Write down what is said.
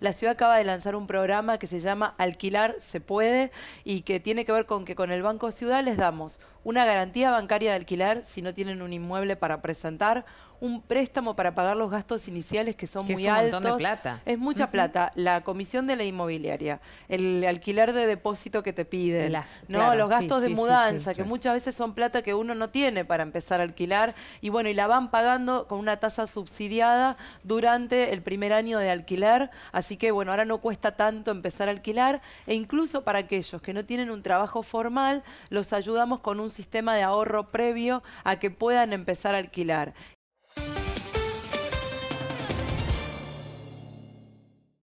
La ciudad acaba de lanzar un programa que se llama Alquilar se puede y que tiene que ver con que con el Banco Ciudad les damos una garantía bancaria de alquilar si no tienen un inmueble para presentar, un préstamo para pagar los gastos iniciales que son muy es altos. de plata. Es mucha plata. La comisión de la inmobiliaria, el alquiler de depósito que te piden, no, los gastos de mudanza, que muchas veces son plata que uno no tiene para empezar a alquilar y bueno, y la van pagando con una tasa subsidiada durante el primer año de alquilar Así que bueno, ahora no cuesta tanto empezar a alquilar e incluso para aquellos que no tienen un trabajo formal, los ayudamos con un sistema de ahorro previo a que puedan empezar a alquilar.